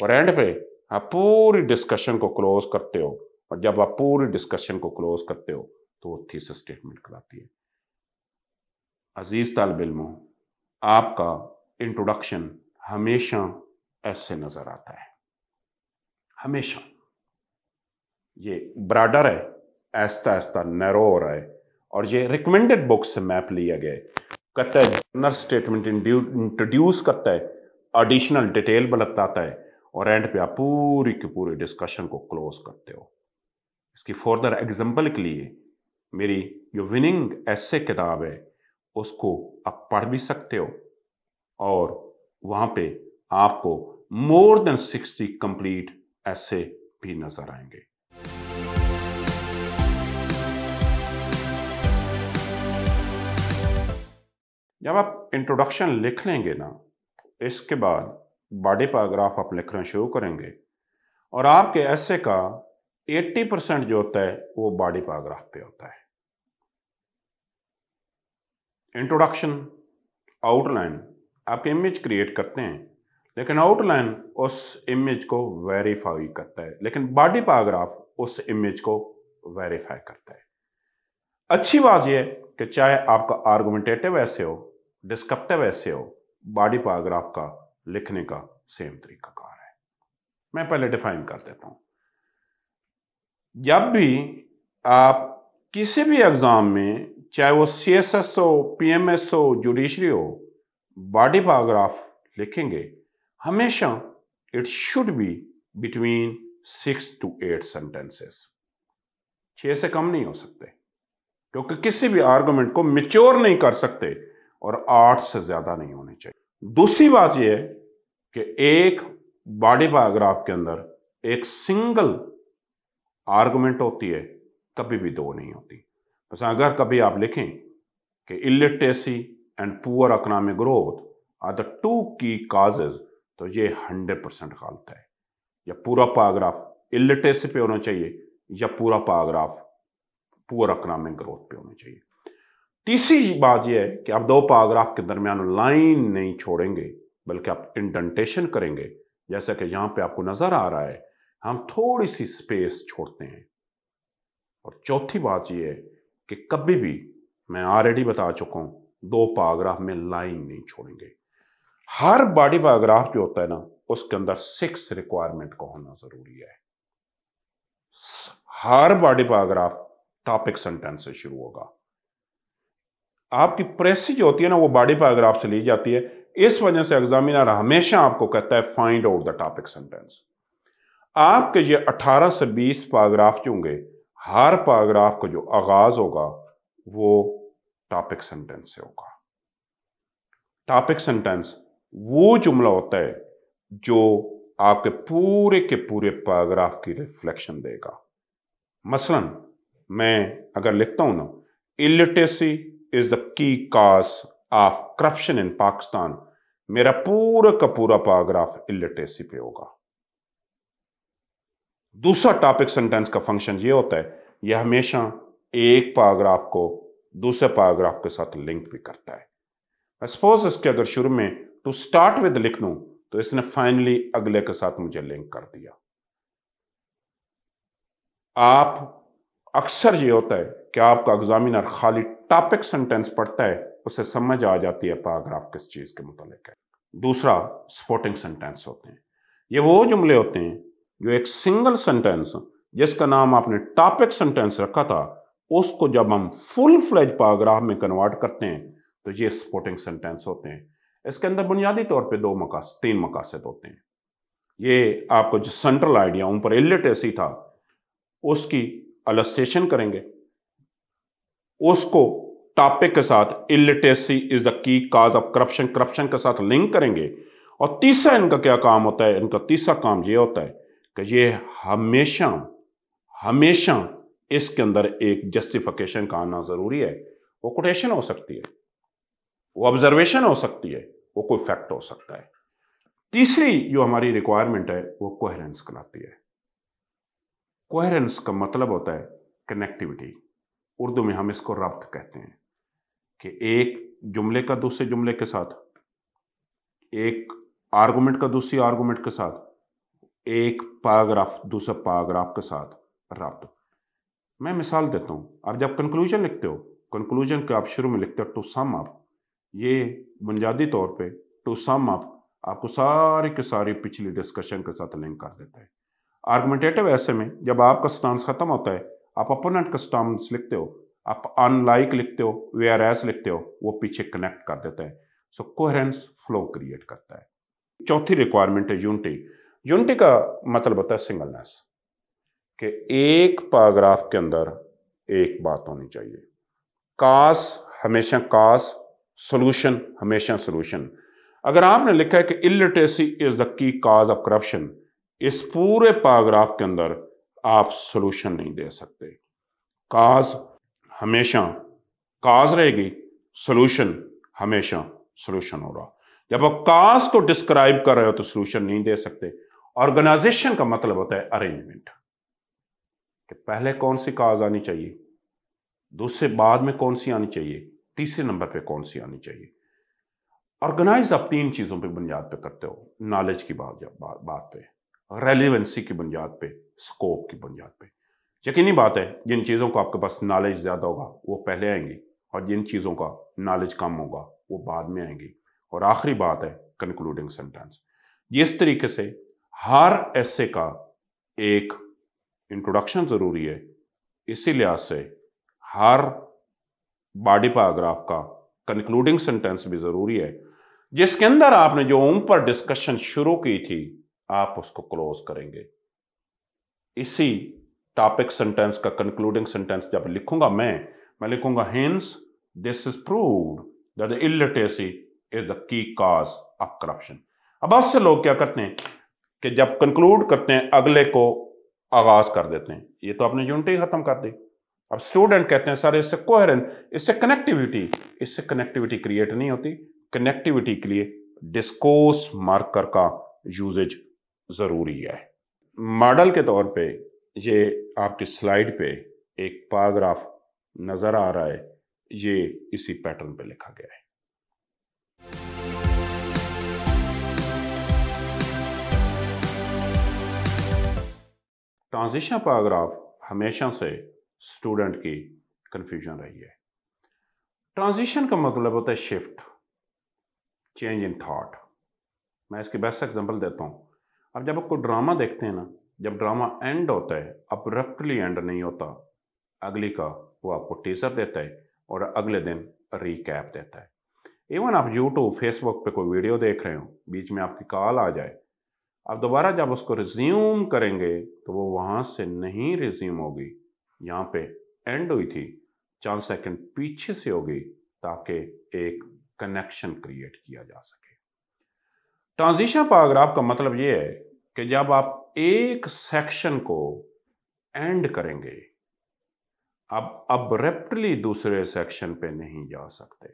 और एंड पे आप पूरी डिस्कशन को क्लोज करते हो और जब आप पूरी डिस्कशन को क्लोज करते हो तो वो थीसिस स्टेटमेंट कराती है अजीज तालब इलमो आपका इंट्रोडक्शन हमेशा ऐसे नजर आता है हमेशा ये ब्राडर है ऐसा ऐसा नैरो हो रहा है और ये रिकमेंडेड बुक से मैप लिया गया कहता है जनरल स्टेटमेंट इंट्रोड्यूस करता है एडिशनल डिटेल बताता है और एंड पे आप पूरी की पूरी डिस्कशन को क्लोज करते हो इसकी फर्दर एग्जाम्पल के लिए मेरी जो विनिंग ऐसे किताब है उसको आप पढ़ भी सकते हो और वहाँ पे आपको मोर देन 60 कंप्लीट ऐसे भी नजर आएंगे जब आप इंट्रोडक्शन लिख लेंगे ना इसके बाद बॉडी पैराग्राफ आप लिखना शुरू करेंगे और आपके ऐसे का 80 परसेंट जो होता है वो बॉडी पैराग्राफ पे होता है इंट्रोडक्शन आउटलाइन आप इमेज क्रिएट करते हैं लेकिन आउटलाइन उस इमेज को वेरीफाई करता है लेकिन बॉडी पैराग्राफ उस इमेज को वेरीफाई करता है अच्छी बात यह कि चाहे आपका आर्गुमेंटेटिव ऐसे हो डिस्कप्टिव ऐसे हो बॉडी पैराग्राफ का लिखने का सेम तरीका कार है मैं पहले डिफाइन कर देता हूं जब भी आप किसी भी एग्ज़ाम में चाहे वो सी एस एस हो पी एम एस हो जुडिशरी हो बॉडी पैराग्राफ लिखेंगे हमेशा it should be between six to eight sentences छह से कम नहीं हो सकते क्योंकि किसी भी आर्गुमेंट को मिच्योर नहीं कर सकते और आठ से ज्यादा नहीं होने चाहिए दूसरी बात यह है कि एक बॉडी पैराग्राफ के अंदर एक सिंगल आर्गुमेंट होती है कभी भी दो नहीं होती बस अगर कभी आप लिखें कि illiteracy and poor economic growth are the two key causes तो ये हंड्रेड परसेंट गलत है या पूरा पैराग्राफ इलिटरेसी पे होना चाहिए या पूरा पैराग्राफ पुअर इकोनॉमिक ग्रोथ पे होना चाहिए तीसरी बात यह है कि आप दो पैराग्राफ के दरमियान लाइन नहीं छोड़ेंगे बल्कि आप इंडेंटेशन करेंगे जैसा कि यहां पे आपको नजर आ रहा है हम थोड़ी सी स्पेस छोड़ते हैं और चौथी बात यह है कि कभी भी मैं ऑलरेडी बता चुका हूं दो पैराग्राफ में लाइन नहीं छोड़ेंगे हर बॉडी बायोग्राफ जो होता है ना उसके अंदर सिक्स रिक्वायरमेंट का होना जरूरी है हर बॉडी बायोग्राफ टॉपिक सेंटेंस से शुरू होगा आपकी प्रेस जो होती है ना वो बॉडी बायोग्राफ से ली जाती है इस वजह से एग्जामिनर हमेशा आपको कहता है find out the topic sentence आपके ये 18 से 20 पैराग्राफ जो होंगे हर पैराग्राफ का जो आगाज होगा वो टॉपिक सेंटेंस से होगा टॉपिक सेंटेंस वो जुमला होता है जो आपके पूरे के पूरे पैराग्राफ की रिफ्लेक्शन देगा मसलन मैं अगर लिखता हूं ना illiteracy is the key cause of corruption in Pakistan मेरा पूरा का पूरा पैराग्राफ इलिटरेसी पे होगा दूसरा टॉपिक सेंटेंस का फंक्शन ये होता है यह हमेशा एक पैराग्राफ को दूसरे पैराग्राफ के साथ लिंक भी करता है सपोज इसके अगर शुरू में टू स्टार्ट विद लू तो इसने फाइनली अगले के साथ मुझे लिंक कर दिया आप अक्सर ये होता है कि आपका एग्जामिनर खाली टॉपिक सेंटेंस पढ़ता है उसे समझ आ जाती है पैराग्राफ किस चीज के मुतालिक है दूसरा स्पोर्टिंग सेंटेंस होते हैं ये वो जुमले होते हैं जो एक सिंगल सेंटेंस जिसका नाम आपने टॉपिक सेंटेंस रखा था उसको जब हम फुल फ्लेज पैराग्राफ में कन्वर्ट करते हैं तो ये स्पोर्टिंग सेंटेंस होते हैं इसके अंदर बुनियादी तौर पे दो मकास तीन मकासद तो होते हैं ये आपको जो सेंट्रल आइडिया उन पर इलिटरेसी था उसकी अलस्टेशन करेंगे उसको टॉपिक के साथ इलिटेसी is the key cause of corruption corruption के साथ लिंक करेंगे और तीसरा इनका क्या काम होता है इनका तीसरा काम ये होता है कि ये हमेशा हमेशा इसके अंदर एक जस्टिफिकेशन का आना ज़रूरी है वो कोटेशन हो सकती है वो ऑब्जर्वेशन हो सकती है वो कोई फैक्ट हो सकता है तीसरी जो हमारी रिक्वायरमेंट है वो कोहरेंस कहलाती है कोहरेंस का मतलब होता है कनेक्टिविटी उर्दू में हम इसको रब्त कहते हैं कि एक जुमले का दूसरे जुमले के साथ एक आर्गूमेंट का दूसरी आर्गूमेंट के साथ एक पैराग्राफ दूसरे पैराग्राफ के साथ रब्त मैं मिसाल देता हूं आप जब कंक्लूजन लिखते हो कंक्लूजन के आप शुरू में लिखते हो टू सम आप ये बुनियादी तौर पे टू सम अप आपको सारे के सारे पिछली डिस्कशन के साथ लिंक कर देता है आर्गुमेंटेटिव ऐसे में जब आपका स्टांस खत्म होता है आप अपोनेंट का स्टांस लिखते हो आप अनलाइक लिखते हो वेयर एस लिखते हो वो पीछे कनेक्ट कर देता है सो कोहरेंस फ्लो क्रिएट करता है चौथी रिक्वायरमेंट है यूनिटी यूनिटी का मतलब होता है सिंगलनेस कि एक पैराग्राफ के अंदर एक बात होनी चाहिए कास हमेशा कास सोल्यूशन हमेशा सोल्यूशन अगर आपने लिखा है कि illiteracy is the key cause of corruption इस पूरे पैराग्राफ के अंदर आप सोल्यूशन नहीं दे सकते काज हमेशा काज रहेगी सोल्यूशन हमेशा सोल्यूशन हो रहा जब आप काज को डिस्क्राइब कर रहे हो तो सोल्यूशन नहीं दे सकते ऑर्गेनाइजेशन का मतलब होता है अरेंजमेंट कि पहले कौन सी काज आनी चाहिए दूसरे बाद में कौन सी आनी चाहिए तीसरे नंबर पे कौन सी आनी चाहिए ऑर्गेनाइज आप तीन चीज़ों पे बुनियाद पे करते हो नॉलेज की बात बात पे रेलिवेंसी की बुनियाद पे स्कोप की बुनियाद पे यकीनी बात है जिन चीज़ों को आपके पास नॉलेज ज़्यादा होगा वो पहले आएंगी और जिन चीज़ों का नॉलेज कम होगा वो बाद में आएंगी और आखिरी बात है कंक्लूडिंग सेंटेंस इस तरीके से हर ऐसे का एक इंट्रोडक्शन ज़रूरी है इसी लिहाज से हर बॉडी पैराग्राफ का कंक्लूडिंग सेंटेंस भी ज़रूरी है जिसके अंदर आपने जो उन पर डिस्कशन शुरू की थी आप उसको क्लोज करेंगे इसी टॉपिक सेंटेंस का कंक्लूडिंग सेंटेंस जब लिखूंगा मैं मैं लिखूंगा hence this is proved that the illiteracy is the key cause of corruption अब बहुत से लोग क्या करते हैं कि जब कंक्लूड करते हैं अगले को आगाज कर देते हैं ये तो आपने यूनिटी खत्म कर दी अब स्टूडेंट कहते हैं सर इससे कोहरन इससे कनेक्टिविटी इससे कनेक्टिविटी क्रिएट नहीं होती कनेक्टिविटी के लिए डिस्कोस मार्कर का यूजेज जरूरी है मॉडल के तौर पे ये आपकी स्लाइड पे एक पैराग्राफ नजर आ रहा है ये इसी पैटर्न पे लिखा गया है ट्रांजिशन पैराग्राफ हमेशा से स्टूडेंट की कंफ्यूजन रही है ट्रांजिशन का मतलब होता है शिफ्ट चेंज इन थॉट मैं इसकी बेस्ट एग्जांपल देता हूँ अब जब आप कोई ड्रामा देखते हैं ना जब ड्रामा एंड होता है रफ्टली एंड नहीं होता अगली का वो आपको टीजर देता है और अगले दिन रिकैप देता है इवन आप यूट्यूब फेसबुक पे कोई वीडियो देख रहे हो बीच में आपकी कॉल आ जाए आप दोबारा जब उसको रिज्यूम करेंगे तो वो वहाँ से नहीं रिज्यूम होगी यहाँ पे एंड हुई थी चंद सेकंड पीछे से होगी ताकि एक कनेक्शन क्रिएट किया जा सके ट्रांजिशन पाग्राफ का मतलब ये है कि जब आप एक सेक्शन को एंड करेंगे अब अब रेप्टली दूसरे सेक्शन पे नहीं जा सकते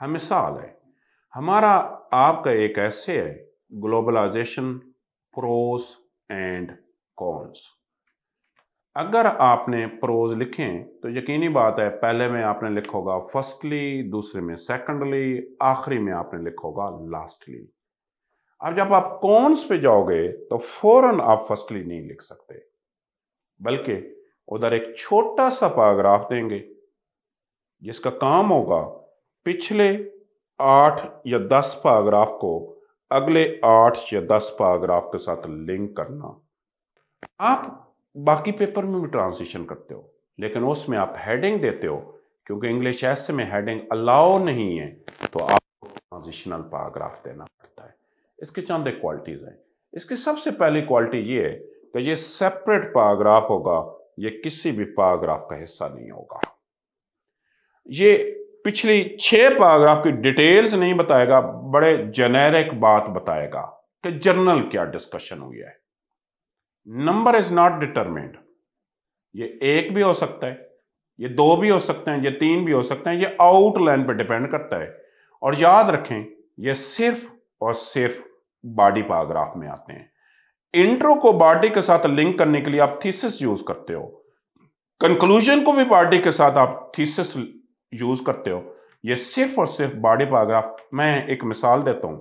हम मिसाल है हमारा आपका एक ऐसे है ग्लोबलाइजेशन प्रोस एंड कॉन्स अगर आपने प्रोज लिखे तो यकीनी बात है पहले में आपने लिखा होगा फर्स्टली दूसरे में सेकंडली आखिरी में आपने लिखा होगा लास्टली अब जब आप कौनस पे जाओगे तो फौरन आप फर्स्टली नहीं लिख सकते बल्कि उधर एक छोटा सा पैराग्राफ देंगे जिसका काम होगा पिछले आठ या दस पैराग्राफ को अगले आठ या दस पैराग्राफ के साथ लिंक करना आप बाकी पेपर में भी ट्रांसलेशन करते हो लेकिन उसमें आप हेडिंग देते हो क्योंकि इंग्लिश एस में हेडिंग अलाउ नहीं है तो आपको ट्रांजिशनल पैराग्राफ देना पड़ता है इसके चंद एक क्वालिटीज़ हैं इसकी सबसे पहली क्वालिटी ये है कि ये सेपरेट पैराग्राफ होगा ये किसी भी पैराग्राफ का हिस्सा नहीं होगा ये पिछली छह पैराग्राफ की डिटेल्स नहीं बताएगा बड़े जेनेरिक बात बताएगा कि जर्नल क्या डिस्कशन हुई है नंबर इज नॉट डिटरमेंट ये एक भी हो सकता है ये दो भी हो सकते हैं ये तीन भी हो सकते हैं ये लाइन पर डिपेंड करता है और याद रखें ये सिर्फ और सिर्फ बॉडी पैराग्राफ में आते हैं इंट्रो को बॉडी के साथ लिंक करने के लिए आप थीसिस यूज करते हो कंक्लूजन को भी बॉडी के साथ आप थीसिस यूज करते हो ये सिर्फ और सिर्फ बॉडी पैराग्राफ मैं एक मिसाल देता हूं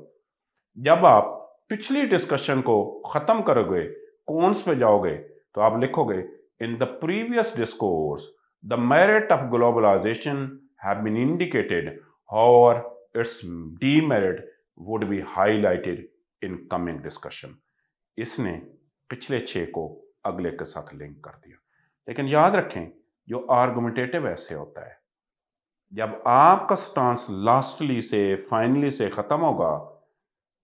जब आप पिछली डिस्कशन को खत्म करोगे कॉन्स पे जाओगे तो आप लिखोगे in the previous discourse the merit of globalisation have been indicated और its demerit would be highlighted in coming discussion इसने पिछले छः को अगले के साथ लिंक कर दिया लेकिन याद रखें जो आर्गुमेंटेटिव ऐसे होता है जब आपका स्टांस लास्टली से फाइनली से ख़त्म होगा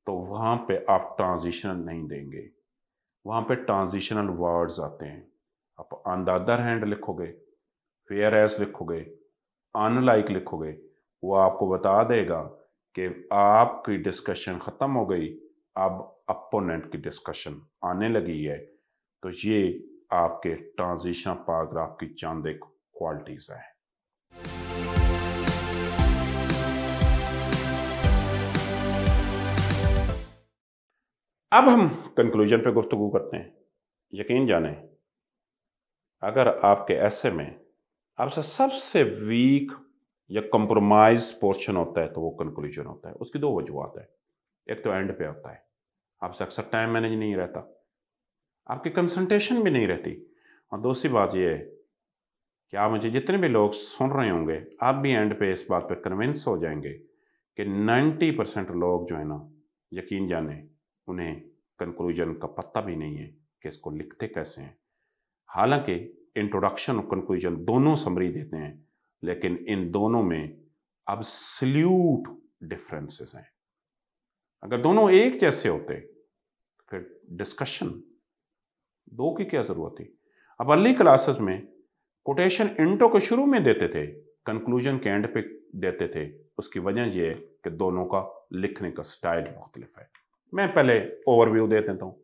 तो वहाँ पे आप ट्रांजिशन नहीं देंगे वहाँ पे ट्रांजिशनल वर्ड्स आते हैं आप ऑन द अदर हैंड लिखोगे फेयर एस लिखोगे अनलाइक लिखोगे वो आपको बता देगा कि आपकी डिस्कशन ख़त्म हो गई अब अपोनेंट की डिस्कशन आने लगी है तो ये आपके ट्रांजिशन पैराग्राफ की चांदे एक क्वालिटीज़ हैं अब हम कंक्लूजन पे गुफ्तु करते हैं यकीन जाने अगर आपके ऐसे में आपसे सबसे वीक या कंप्रोमाइज पोर्शन होता है तो वो कंक्लूजन होता है उसकी दो वजूहत है एक तो एंड पे होता है आपसे अक्सर टाइम मैनेज नहीं रहता आपकी कंसंट्रेशन भी नहीं रहती और दूसरी बात यह है कि आप मुझे जितने भी लोग सुन रहे होंगे आप भी एंड पे इस बात पे कन्विंस हो जाएंगे कि 90 परसेंट लोग जो है ना यकीन जाने उन्हें कंक्लूजन का पता भी नहीं है कि इसको लिखते कैसे हैं हालांकि इंट्रोडक्शन और कंक्लूजन दोनों समरी देते हैं लेकिन इन दोनों में अब सल्यूट डिफ्रेंसेस हैं अगर दोनों एक जैसे होते फिर डिस्कशन दो की क्या ज़रूरत थी अब अर्ली क्लासेस में कोटेशन इंटो के शुरू में देते थे कंक्लूजन के एंड पे देते थे उसकी वजह यह है कि दोनों का लिखने का स्टाइल मुख्तलिफ है मैं पहले ओवरव्यू दे देता हूँ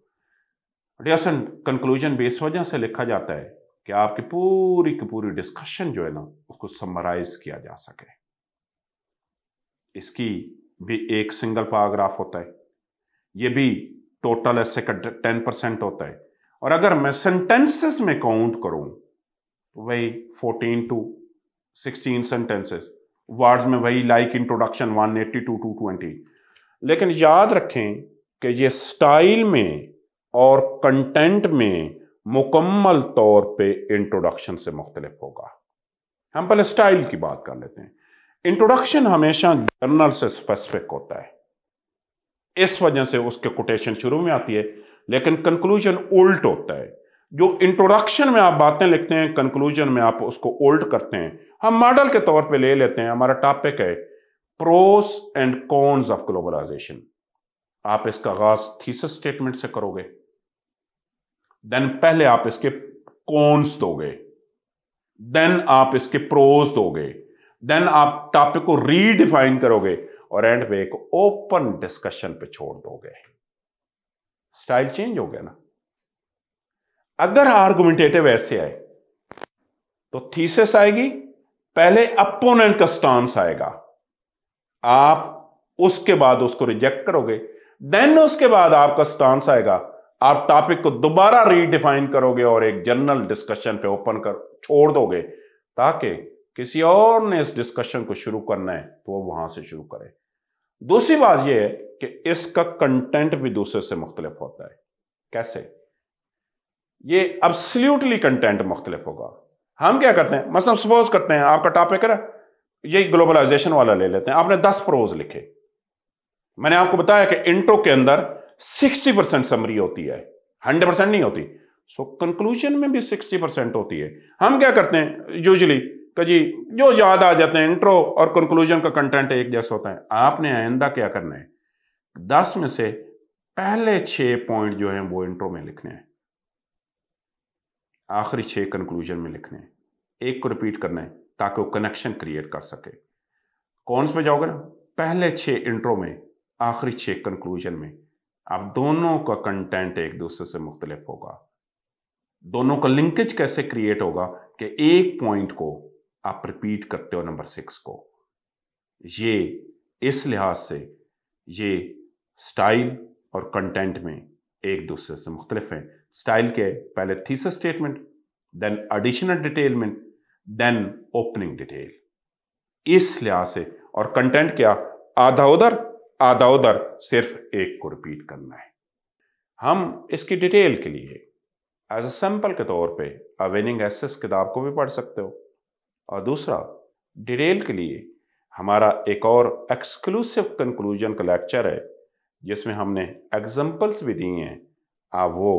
डियसन कंक्लूजन भी इस वजह से लिखा जाता है कि आपकी पूरी की पूरी डिस्कशन जो है ना उसको समराइज किया जा सके इसकी भी एक सिंगल पैराग्राफ होता है ये भी टोटल ऐसे का टेन परसेंट होता है और अगर मैं सेंटेंसेस में काउंट करूं तो वही fourteen to sixteen sentences words में वही like introduction one eighty to two twenty लेकिन याद रखें कि ये स्टाइल में और कंटेंट में मुकम्मल तौर पे इंट्रोडक्शन से मुख्तलिफ होगा हम पहले स्टाइल की बात कर लेते हैं इंट्रोडक्शन हमेशा जर्नल से स्पेसिफिक होता है इस वजह से उसके कोटेशन शुरू में आती है लेकिन कंक्लूजन उल्ट होता है जो इंट्रोडक्शन में आप बातें लिखते हैं कंक्लूजन में आप उसको ओल्ड करते हैं हम मॉडल के तौर पे ले लेते हैं हमारा टॉपिक है pros and cons of globalisation आप इसका आगाज थीसिस स्टेटमेंट से करोगे देन पहले आप इसके कॉन्स दोगे देन आप इसके प्रोज दोगे देन आप टॉपिक को रीडिफाइन करोगे और एंड में एक ओपन डिस्कशन पे छोड़ दोगे स्टाइल चेंज हो गया ना अगर आर्गुमेंटेटिव ऐसे आए तो थीसिस आएगी पहले अपोनेंट का स्टांस आएगा आप उसके बाद उसको रिजेक्ट करोगे देन उसके बाद आपका स्टांस आएगा आप टॉपिक को दोबारा रीडिफाइन करोगे और एक जनरल डिस्कशन पे ओपन कर छोड़ दोगे ताकि किसी और ने इस डिस्कशन को शुरू करना है तो वो वहां से शुरू करे दूसरी बात यह है कि इसका कंटेंट भी दूसरे से मुख्तलिफ होता है कैसे ये अब्सल्यूटली कंटेंट मुख्तलिफ होगा हम क्या करते हैं मतलब सपोज करते हैं आपका टॉपिक है ये ग्लोबलाइजेशन वाला ले लेते हैं आपने दस प्रोज लिखे मैंने आपको बताया कि इंट्रो के अंदर 60 परसेंट समरी होती है 100 परसेंट नहीं होती सो so, कंक्लूजन में भी 60 परसेंट होती है हम क्या करते हैं यूजली जी जो याद आ जाते हैं इंट्रो और कंक्लूजन का कंटेंट एक जैसा होता है आपने आइंदा क्या करना है दस में से पहले छह पॉइंट जो हैं वो इंट्रो में लिखने हैं आखिरी छह कंक्लूजन में लिखने हैं एक को रिपीट करना है ताकि वो कनेक्शन क्रिएट कर सके कौन से जाओगे ना पहले छह इंट्रो में आखिरी छः कंक्लूजन में आप दोनों का कंटेंट एक दूसरे से मुख्तलिफ होगा दोनों का लिंकेज कैसे क्रिएट होगा कि एक पॉइंट को आप रिपीट करते हो नंबर सिक्स को ये इस लिहाज से ये स्टाइल और कंटेंट में एक दूसरे से मुख्तलिफ हैं स्टाइल के पहले थीसस स्टेटमेंट देन एडिशनल डिटेलमेंट देन ओपनिंग डिटेल इस लिहाज से और कंटेंट क्या आधा उधर आधा उधर सिर्फ एक को रिपीट करना है हम इसकी डिटेल के लिए एज अ सैंपल के तौर पे अवेनिंग एसेस किताब को भी पढ़ सकते हो और दूसरा डिटेल के लिए हमारा एक और एक्सक्लूसिव कंक्लूजन का लेक्चर है जिसमें हमने एग्जाम्पल्स भी दिए हैं आप वो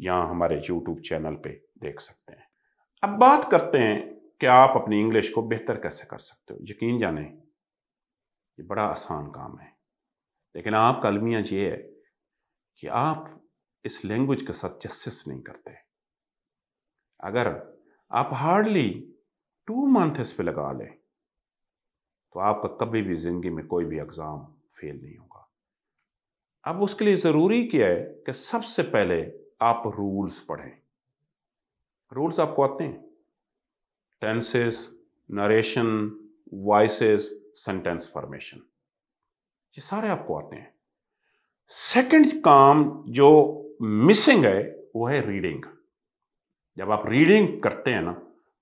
यहाँ हमारे यूट्यूब चैनल पे देख सकते हैं अब बात करते हैं कि आप अपनी इंग्लिश को बेहतर कैसे कर सकते हो यकीन जाने ये बड़ा आसान काम है लेकिन आपका अलमिया ये है कि आप इस लैंग्वेज के साथ जस्टिस नहीं करते अगर आप हार्डली टू मंथ इस पर लगा लें तो आपका कभी भी ज़िंदगी में कोई भी एग्ज़ाम फेल नहीं होगा अब उसके लिए ज़रूरी क्या है कि सबसे पहले आप रूल्स पढ़ें रूल्स आपको आते हैं tenses narration voice sentence formation ये सारे आपको आते हैं सेकंड काम जो मिसिंग है वो है रीडिंग जब आप रीडिंग करते हैं ना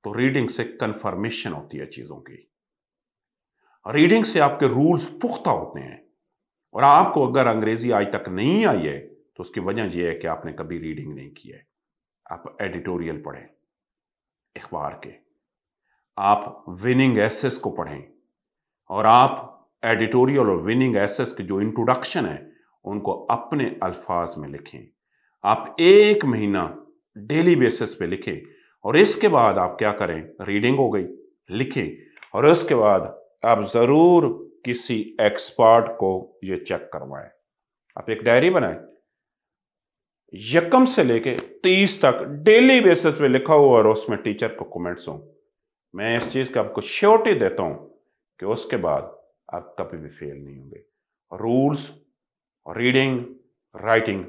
तो रीडिंग से कंफर्मेशन होती है चीज़ों की रीडिंग से आपके रूल्स पुख्ता होते हैं और आपको अगर अंग्रेजी आज तक नहीं आई है तो उसकी वजह यह है कि आपने कभी रीडिंग नहीं की है आप एडिटोरियल पढ़ें अखबार के आप विनिंग एसेस को पढ़ें और आप एडिटोरियल और विनिंग एसेस के जो इंट्रोडक्शन है उनको अपने अल्फाज में लिखें आप एक महीना डेली बेसिस पे लिखें और इसके बाद आप क्या करें रीडिंग हो गई लिखें और उसके बाद आप ज़रूर किसी एक्सपर्ट को ये चेक करवाएं आप एक डायरी बनाएं यकम से लेके तीस तक डेली बेसिस पे लिखा हुआ और उसमें टीचर को कमेंट्स हो मैं इस चीज़ का आपको श्योरिटी देता हूं कि उसके बाद आप कभी भी फेल नहीं होंगे रूल्स रीडिंग राइटिंग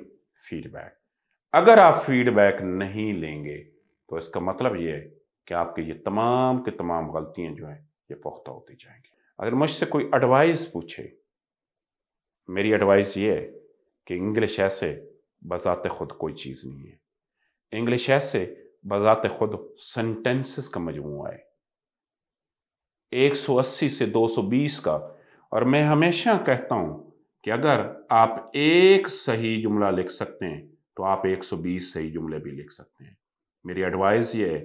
फीडबैक अगर आप फीडबैक नहीं लेंगे तो इसका मतलब ये है कि आपके ये तमाम के तमाम गलतियां जो हैं ये पुख्ता होती जाएंगी अगर मुझसे कोई एडवाइस पूछे मेरी एडवाइस ये है कि इंग्लिश ऐसे बजाते खुद कोई चीज़ नहीं है इंग्लिश ऐसे बजाते खुद सेंटेंसेस का मजमू है 180 से 220 का और मैं हमेशा कहता हूं कि अगर आप एक सही जुमला लिख सकते हैं तो आप 120 सही जुमले भी लिख सकते हैं मेरी एडवाइस ये है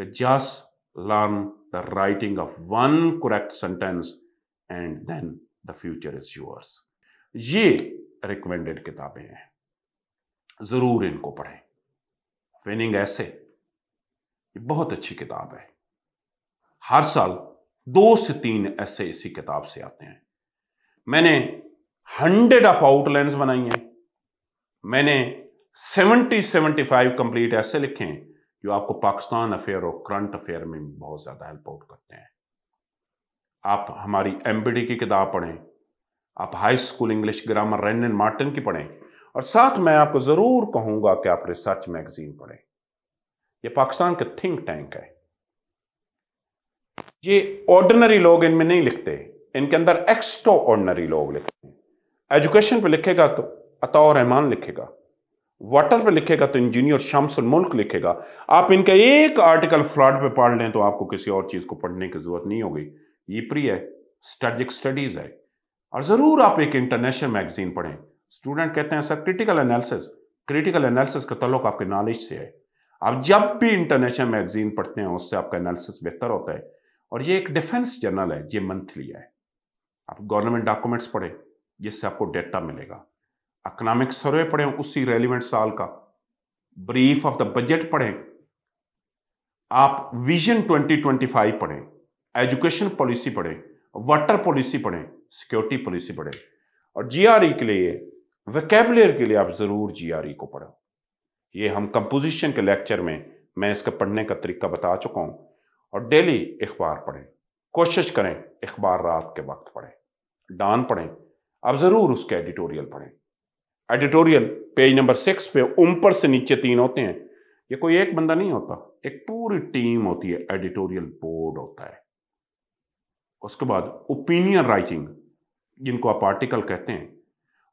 कि just learn the writing of one correct sentence and then the future is yours ये रिकमेंडेड किताबें हैं जरूर इनको पढ़ें विनिंग ऐसे ये बहुत अच्छी किताब है हर साल दो से तीन ऐसे इसी किताब से आते हैं मैंने हंड्रेड ऑफ आउटलाइंस बनाई हैं मैंने सेवेंटी सेवेंटी फाइव कंप्लीट ऐसे लिखे हैं जो आपको पाकिस्तान अफेयर और करंट अफेयर में बहुत ज़्यादा हेल्प आउट करते हैं आप हमारी एमबीडी की किताब पढ़ें आप high school English grammar Wren and Martin की पढ़ें और साथ मैं आपको ज़रूर कहूंगा कि आप रिसर्च मैगजीन पढ़ें ये पाकिस्तान का थिंक टैंक है ये ऑर्डिनरी लोग इनमें नहीं लिखते इनके अंदर एक्स्ट्रा ऑर्डनरी लोग लिखे हैं एजुकेशन पे लिखेगा तो अता रहमान लिखेगा वाटर पे लिखेगा तो इंजीनियर शामसुल मुल्क लिखेगा आप इनका एक आर्टिकल फ्लॉड पे पढ़ लें तो आपको किसी और चीज़ को पढ़ने की जरूरत नहीं होगी ये प्रिय है स्ट्रेटिक स्टडीज़ है और ज़रूर आप एक इंटरनेशनल मैगजीन पढ़ें स्टूडेंट कहते हैं sir critical analysis critical analysis का तल्लुक आपके नॉलेज से है आप जब भी इंटरनेशनल मैगजीन पढ़ते हैं उससे आपका एनालिसिस बेहतर होता है और ये एक डिफेंस जर्नल है ये मंथली है आप गवर्नमेंट डॉक्यूमेंट्स पढ़े जिससे आपको डेटा मिलेगा इकोनॉमिक सर्वे पढ़े उसी रेलिवेंट साल का ब्रीफ ऑफ द बजट पढ़ें आप विजन 2025 पढ़ें एजुकेशन पॉलिसी पढ़ें वाटर पॉलिसी पढ़ें सिक्योरिटी पॉलिसी पढ़ें और जीआरई e के लिए वैकेबुलर के लिए आप ज़रूर जीआरई e को पढ़ो ये हम कंपोजिशन के लेक्चर में मैं इसका पढ़ने का तरीका बता चुका हूं और डेली अखबार पढ़ें कोशिश करें अखबार रात के वक्त पढ़ें डान पढ़ें अब ज़रूर उसके एडिटोरियल पढ़ें एडिटोरियल पेज नंबर सिक्स पे ऊपर से नीचे तीन होते हैं ये कोई एक बंदा नहीं होता एक पूरी टीम होती है एडिटोरियल बोर्ड होता है उसके बाद ओपिनियन राइटिंग जिनको आप आर्टिकल कहते हैं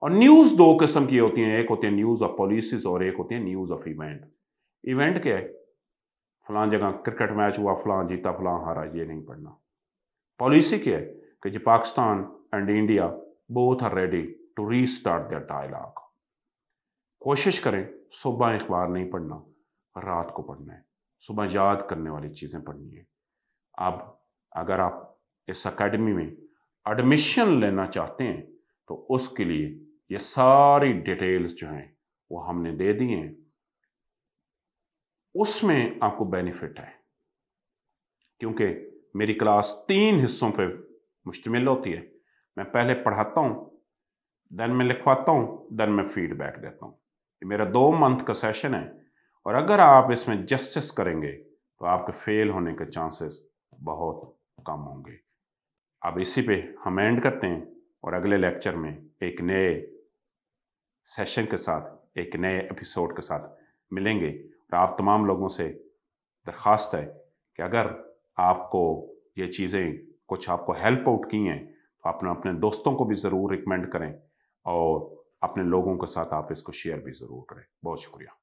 और न्यूज़ दो किस्म की होती हैं एक होती है न्यूज़ ऑफ पॉलिसीज और एक होती है न्यूज़ ऑफ इवेंट इवेंट क्या है फलां जगह क्रिकेट मैच हुआ फलां जीता फलां हारा ये नहीं पढ़ना है kje? Ker je Pakistan and India both are ready to restart their dialogue. कोशिश करें सुबह अखबार नहीं पढ़ना रात को पढ़ना है सुबह याद करने वाली चीज़ें पढ़नी है अब अगर आप इस अकेडमी में एडमिशन लेना चाहते हैं तो उसके लिए ये सारी डिटेल्स जो हैं वो हमने दे दिए हैं उसमें आपको बेनिफिट है क्योंकि मेरी क्लास तीन हिस्सों पे मुश्तमिल होती है मैं पहले पढ़ाता हूँ देन मैं लिखवाता हूँ देन मैं फीडबैक देता हूँ ये मेरा दो मंथ का सेशन है और अगर आप इसमें जस्टिस करेंगे तो आपके फेल होने के चांसेस बहुत कम होंगे अब इसी पे हम एंड करते हैं और अगले लेक्चर में एक नए सेशन के साथ एक नए एपिसोड के साथ मिलेंगे और आप तमाम लोगों से दरख्वास्त है कि अगर आपको ये चीज़ें कुछ आपको हेल्प आउट की हैं तो अपने अपने दोस्तों को भी ज़रूर रिकमेंड करें और अपने लोगों के साथ आप इसको शेयर भी ज़रूर करें बहुत शुक्रिया